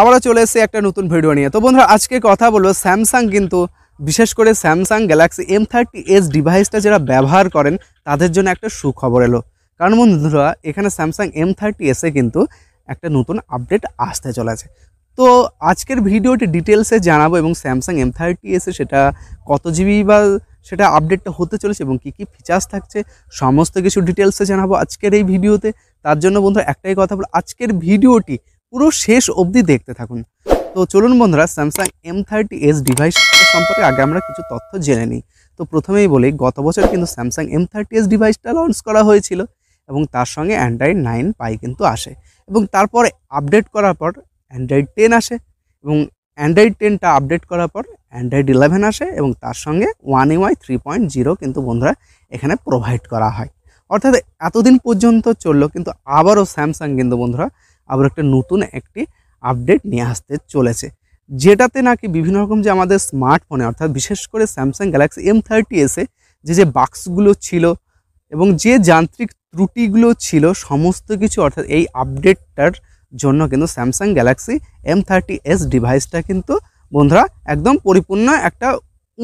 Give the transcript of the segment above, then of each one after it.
আবারও চলে এসেছি একটা নতুন ভিডিও নিয়ে তো বন্ধুরা আজকে কথা বলবো স্যামসাং কিন্তু বিশেষ করে Samsung Galaxy M thirty S ডিভাইসটা যারা ব্যবহার করেন তাদের জন্য একটা সুখবর এলো কারণ বন্ধুরা এখানে স্যামসাং এম থার্টি এসে কিন্তু একটা নতুন আপডেট আসতে চলেছে তো আজকের ভিডিওটি ডিটেলসে জানাবো এবং স্যামসাং এম থার্টি এসে সেটা কত জিবি বা সেটা আপডেটটা হতে চলেছে এবং কী কী ফিচার্স থাকছে সমস্ত কিছু ডিটেলসে জানাবো আজকের এই ভিডিওতে তার জন্য বন্ধুরা একটাই কথা বলো আজকের ভিডিওটি পুরো শেষ অবধি দেখতে থাকুন তো চলুন বন্ধুরা Samsung M thirty S device সম্পর্কে আগে আমরা কিছু তথ্য জেনে নিই তো প্রথমেই বলি গত বছর কিন্তু স্যামসাং এম থার্টি এস ডিভাইসটা লঞ্চ করা হয়েছিল এবং তার সঙ্গে অ্যান্ড্রয়েড নাইন পাই কিন্তু আসে এবং তারপর আপডেট করার পর অ্যান্ড্রয়েড টেন আসে এবং অ্যান্ড্রয়েড টেনটা আপডেট করার পর অ্যান্ড্রয়েড ইলেভেন আসে এবং তার সঙ্গে one UI three point zero কিন্তু বন্ধুরা এখানে প্রোভাইড করা হয় অর্থাৎ এতদিন পর্যন্ত চললো কিন্তু আবারও স্যামসাং কিন্তু বন্ধুরা আবার একটা নতুন একটি আপডেট নিয়ে আসতে চলেছে যেটাতে নাকি বিভিন্ন রকম যে আমাদের স্মার্টফোনে অর্থাৎ বিশেষ করে স্যামসাং গ্যালাক্সি এম থার্টি এসে যে যে বাক্সগুলো ছিল এবং যে যান্ত্রিক ত্রুটিগুলো ছিল সমস্ত কিছু অর্থাৎ এই আপডেটটার জন্য কিন্তু Samsung Galaxy M thirty S ডিভাইসটা কিন্তু বন্ধুরা একদম পরিপূর্ণ একটা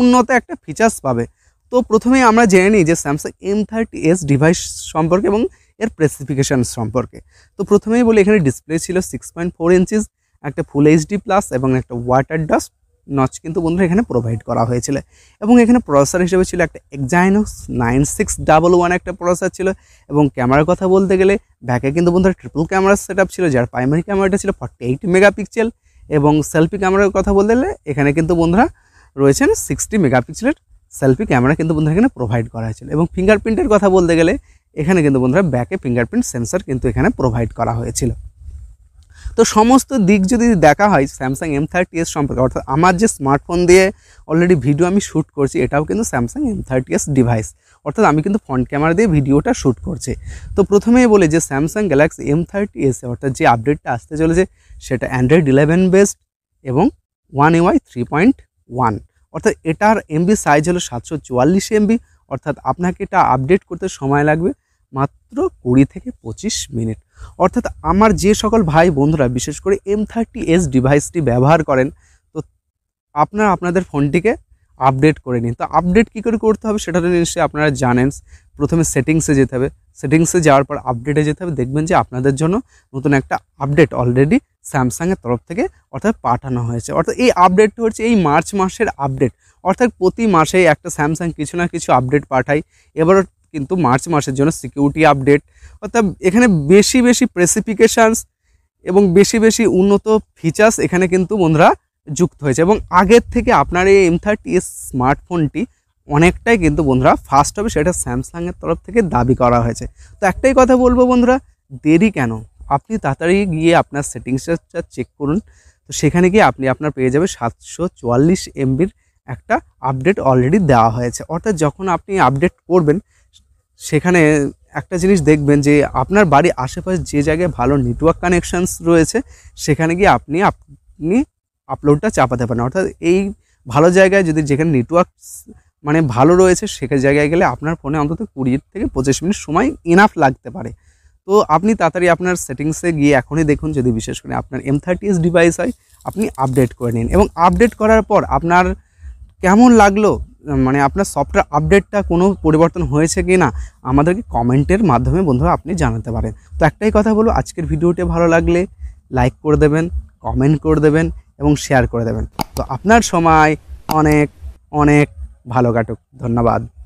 উন্নত একটা ফিচার্স পাবে তো প্রথমে আমরা জেনে নিই যে Samsung M thirty S device সম্পর্কে এবং এর স্পেসিফিকেশান সম্পর্কে তো প্রথমেই বলি এখানে ডিসপ্লে ছিল সিক্স পয়েন্ট ফোর ইঞ্চিস একটা ফুল এইচডি প্লাস এবং একটা ওয়াটার ডাস্ট নচ কিন্তু বন্ধুরা এখানে প্রোভাইড করা হয়েছিল এবং এখানে প্রসেসার হিসেবে ছিল একটা Exynos nine six double one একটা প্রসেসার ছিল এবং ক্যামেরার কথা বলতে গেলে ব্যাকে কিন্তু বন্ধুরা ট্রিপল ক্যামেরা সেট ছিল যার প্রাইমারি ক্যামেরাটা ছিল ফর্টি এইট মেগাপিক্সেল এবং সেলফি ক্যামেরার কথা বলতে গেলে এখানে কিন্তু বন্ধুরা রয়েছেন সিক্সটি মেগাপিক্সেলের সেলফি ক্যামেরা কিন্তু বন্ধুরা এখানে প্রোভাইড করা হয়েছিল এবং ফিঙ্গারপ্রিন্টের কথা বলতে গেলে এখানে কিন্তু বন্ধুরা ব্যাকে ফিঙ্গারপ্রিন্ট সেন্সার কিন্তু এখানে প্রোভাইড করা হয়েছিল তো সমস্ত দিক যদি দেখা হয় স্যামসাং এম থার্টি এস সম্পর্কে অর্থাৎ আমার যে স্মার্টফোন দিয়ে অলরেডি ভিডিও আমি শ্যুট করছি এটাও কিন্তু Samsung M thirty S device অর্থাৎ আমি কিন্তু ফ্রন্ট ক্যামেরা দিয়ে ভিডিওটা শ্যুট করছি তো প্রথমেই বলে যে Samsung Galaxy M thirty S অর্থাৎ যে আপডেটটা আসতে চলেছে সেটা অ্যান্ড্রয়েড ইলেভেন বেসড এবং one UI three point one অর্থাৎ এটার এমবি সাইজ হলো সাতশো চুয়াল্লিশ এমবি অর্থাৎ আপনাকে এটা আপডেট করতে সময় লাগবে মাত্র কুড়ি থেকে পঁচিশ মিনিট অর্থাৎ আমার যে সকল ভাই বন্ধুরা বিশেষ করে এম থার্টি এস ডিভাইসটি ব্যবহার করেন তো আপনারা আপনাদের ফোনটিকে আপডেট করে নিন তো আপডেট কী করে করতে হবে সেটা তো নিশ্চয়ই আপনারা জানেন প্রথমে সেটিংসে যেতে হবে সেটিংসে যাওয়ার পর আপডেটে যেতে হবে দেখবেন যে আপনাদের জন্য নতুন একটা আপডেট অলরেডি স্যামসাংয়ের তরফ থেকে অর্থাৎ পাঠানো হয়েছে অর্থাৎ এই আপডেটটা হচ্ছে এই মার্চ মাসের আপডেট অর্থাৎ প্রতি মাসেই একটা স্যামসাং কিছু না কিছু আপডেট পাঠায় এবারও কিন্তু মার্চ মাসের জন্য সিকিউরিটি আপডেট অর্থাৎ এখানে বেশি বেশি স্পেসিফিকেশানস এবং বেশি বেশি উন্নত ফিচার্স এখানে কিন্তু বন্ধুরা যুক্ত হয়েছে এবং আগের থেকে আপনার এই এম থার্টি এস স্মার্টফোনটি অনেকটাই কিন্তু বন্ধুরা ফার্স্ট হবে সেটা স্যামসাংয়ের তরফ থেকে দাবি করা হয়েছে তো একটাই কথা বলবো বন্ধুরা দেরি কেন আপনি তাড়াতাড়ি গিয়ে আপনার সেটিংসটা চেক করুন তো সেখানে গিয়ে আপনি আপনার পেয়ে যাবে সাতশো চুয়াল্লিশ এমবির একটা আপডেট অলরেডি দেওয়া হয়েছে অর্থাৎ যখন আপনি আপডেট করবেন সেখানে একটা জিনিস দেখবেন যে আপনার বাড়ির আশেপাশে যে জায়গায় ভালো নেটওয়ার্ক কানেকশানস রয়েছে সেখানে গিয়ে আপনি আপনি আপলোডটা চাপাতে পারেন অর্থাৎ এই ভালো জায়গায় যদি যেখানে নেটওয়ার্ক মানে ভালো রয়েছে সেখানে জায়গায় গেলে আপনার ফোনে অন্তত কুড়ি থেকে পঁচিশ মিনিট সময় ইনাফ লাগতে পারে তো আপনি তাড়াতাড়ি আপনার সেটিংসে গিয়ে এখনই দেখুন যদি বিশেষ করে আপনার এম থার্টি ডিভাইস হয় আপনি আপডেট করে নিন এবং আপডেট করার পর আপনার কেমন লাগলো মানে আপনার সফটওয়্যার আপডেটটা কোনো পরিবর্তন হয়েছে কি না আমাদেরকে কমেন্টের মাধ্যমে বন্ধুরা আপনি জানাতে পারেন তো একটাই কথা বলো আজকের ভিডিওটি ভালো লাগলে লাইক করে দেবেন কমেন্ট করে দেবেন এবং শেয়ার করে দেবেন তো আপনার সময় অনেক অনেক ভালো কাটুক ধন্যবাদ